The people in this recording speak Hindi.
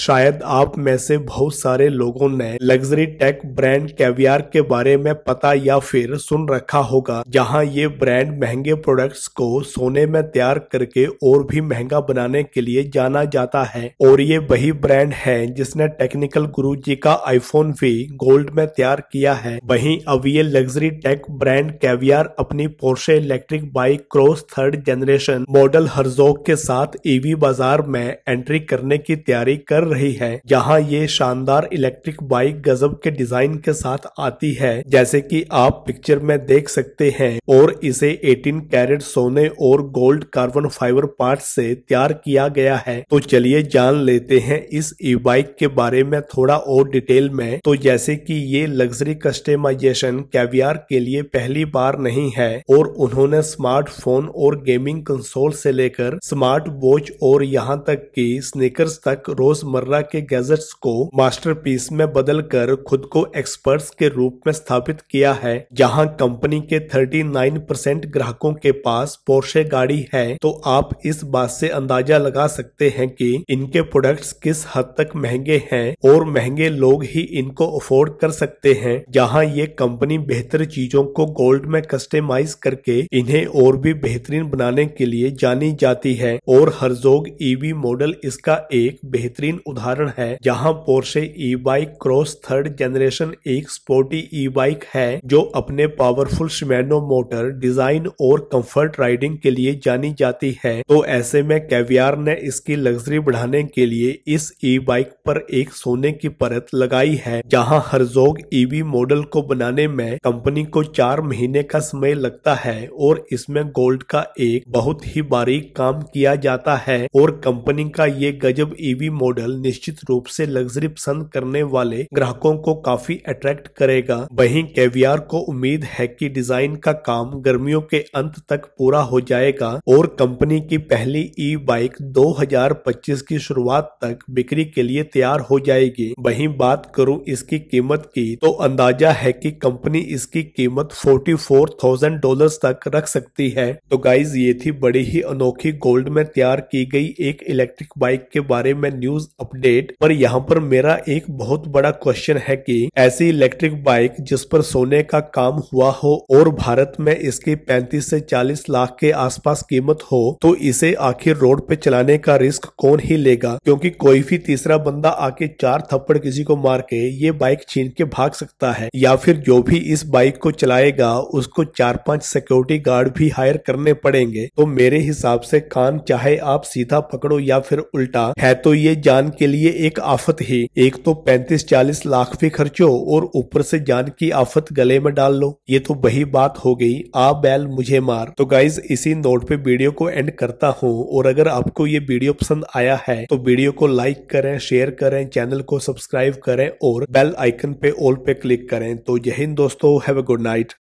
शायद आप में से बहुत सारे लोगों ने लग्जरी टेक ब्रांड कैवियर के बारे में पता या फिर सुन रखा होगा जहां ये ब्रांड महंगे प्रोडक्ट्स को सोने में तैयार करके और भी महंगा बनाने के लिए जाना जाता है और ये वही ब्रांड है जिसने टेक्निकल गुरु जी का आईफोन भी गोल्ड में तैयार किया है वहीं अब ये लग्जरी टेक ब्रांड कैवियर अपनी Porsche electric bike cross third generation model Herzog के साथ ईवी बाजार में एंट्री करने की तैयारी कर रही है यहाँ ये शानदार इलेक्ट्रिक बाइक गजब के डिजाइन के साथ आती है जैसे कि आप पिक्चर में देख सकते हैं और इसे 18 कैरेट सोने और गोल्ड कार्बन फाइबर पार्ट से तैयार किया गया है तो चलिए जान लेते हैं इस ई बाइक के बारे में थोड़ा और डिटेल में तो जैसे की ये लग्जरी कस्टमाइजेशन कैवियार के लिए पहली बार नहीं है और उन्होंने स्मार्टफोन और गेमिंग कंसोल से लेकर स्मार्ट वॉच और यहाँ तक की स्निकर्स तक रोजमर्रा रोजमर्रा के गैजेट्स को मास्टरपीस में बदलकर खुद को एक्सपर्ट्स के रूप में स्थापित किया है जहां कंपनी के 39 परसेंट ग्राहकों के पास पोर्शे गाड़ी है तो आप इस बात से अंदाजा लगा सकते हैं कि इनके प्रोडक्ट्स किस हद तक महंगे हैं और महंगे लोग ही इनको अफोर्ड कर सकते हैं जहां ये कंपनी बेहतर चीजों को गोल्ड में कस्टमाइज करके इन्हें और भी बेहतरीन बनाने के लिए जानी जाती है और हरजोग ईवी मॉडल इसका एक बेहतरीन उदाहरण है जहां Porsche E bike cross third generation एक स्पोर्टी ई बाइक है जो अपने पावरफुल शमैनो मोटर डिजाइन और कंफर्ट राइडिंग के लिए जानी जाती है तो ऐसे में कैवियार ने इसकी लग्जरी बढ़ाने के लिए इस ई बाइक पर एक सोने की परत लगाई है जहां हरजोग ईवी e मॉडल को बनाने में कंपनी को चार महीने का समय लगता है और इसमें गोल्ड का एक बहुत ही बारीक काम किया जाता है और कंपनी का ये गजब ईवी e मॉडल मॉडल निश्चित रूप से लग्जरी पसंद करने वाले ग्राहकों को काफी अट्रैक्ट करेगा वहीं कैवियार को उम्मीद है कि डिजाइन का काम गर्मियों के अंत तक पूरा हो जाएगा और कंपनी की पहली ई बाइक 2025 की शुरुआत तक बिक्री के लिए तैयार हो जाएगी वही बात करूँ इसकी कीमत की तो अंदाजा है की कंपनी इसकी कीमत फोर्टी फोर तक रख सकती है तो गाइज ये थी बड़ी ही अनोखी गोल्ड में तैयार की गई एक इलेक्ट्रिक बाइक के बारे में न्यूज अपडेट पर यहाँ पर मेरा एक बहुत बड़ा क्वेश्चन है कि ऐसी इलेक्ट्रिक बाइक जिस पर सोने का काम हुआ हो और भारत में इसकी 35 से 40 लाख के आसपास कीमत हो तो इसे आखिर रोड पे चलाने का रिस्क कौन ही लेगा क्योंकि कोई भी तीसरा बंदा आके चार थप्पड़ किसी को मार के ये बाइक छीन के भाग सकता है या फिर जो भी इस बाइक को चलाएगा उसको चार पांच सिक्योरिटी गार्ड भी हायर करने पड़ेंगे तो मेरे हिसाब से काम चाहे आप सीधा पकड़ो या फिर उल्टा है तो ये जान के लिए एक आफत है एक तो पैंतीस चालीस लाख भी खर्चो और ऊपर से जान की आफत गले में डाल लो ये तो वही बात हो गई आ बैल मुझे मार तो गाइज इसी नोट पे वीडियो को एंड करता हूँ और अगर आपको ये वीडियो पसंद आया है तो वीडियो को लाइक करें शेयर करें चैनल को सब्सक्राइब करें और बेल आइकन पे ऑल पे क्लिक करें तो यही हिंद दोस्तों हैव अ गुड नाइट